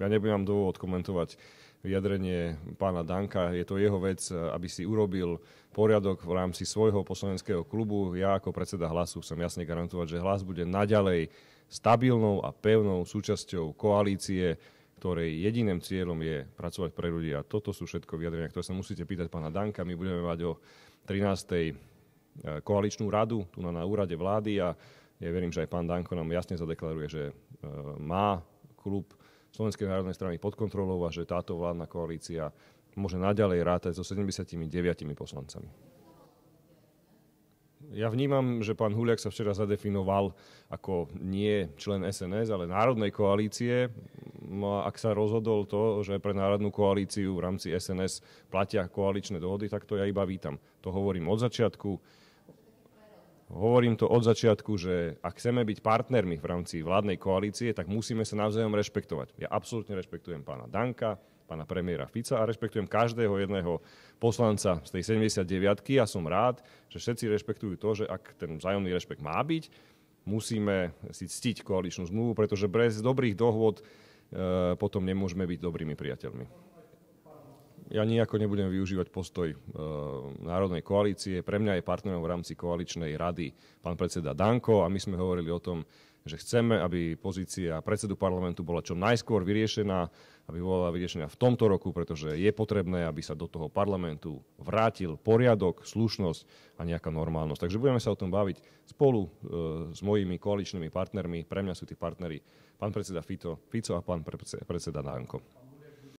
Ja nebudem dôvod komentovať vyjadrenie pána Danka. Je to jeho vec, aby si urobil poriadok v rámci svojho poslaneckého klubu. Ja ako predseda hlasu chcem jasne garantovať, že hlas bude naďalej stabilnou a pevnou súčasťou koalície, ktorej jediným cieľom je pracovať pre ľudí. A toto sú všetko vyjadrenia, ktoré sa musíte pýtať pána Danka. My budeme mať o 13. Eh, koaličnú radu tu na, na úrade vlády a ja verím, že aj pán Danko nám jasne zadeklaruje, že eh, má klub Slovenskej národnej strany pod kontrolou a že táto vládna koalícia môže naďalej rátať so 79 poslancami. Ja vnímam, že pán Huliak sa včera zadefinoval ako nie člen SNS, ale Národnej koalície. No ak sa rozhodol to, že pre Národnú koalíciu v rámci SNS platia koaličné dohody, tak to ja iba vítam. To hovorím od začiatku Hovorím to od začiatku, že ak chceme byť partnermi v rámci vládnej koalície, tak musíme sa navzájom rešpektovať. Ja absolútne rešpektujem pána Danka, pána premiéra Fica a rešpektujem každého jedného poslanca z tej 79 a som rád, že všetci rešpektujú to, že ak ten vzájomný rešpekt má byť, musíme si ctiť koaličnú zmluvu, pretože bez dobrých dohod e, potom nemôžeme byť dobrými priateľmi ja nejako nebudem využívať postoj e, Národnej koalície. Pre mňa je partnerom v rámci koaličnej rady pán predseda Danko a my sme hovorili o tom, že chceme, aby pozícia predsedu parlamentu bola čo najskôr vyriešená, aby bola vyriešená v tomto roku, pretože je potrebné, aby sa do toho parlamentu vrátil poriadok, slušnosť a nejaká normálnosť. Takže budeme sa o tom baviť spolu e, s mojimi koaličnými partnermi. Pre mňa sú tí partnery pán predseda Fito, Fico a pán predseda Danko.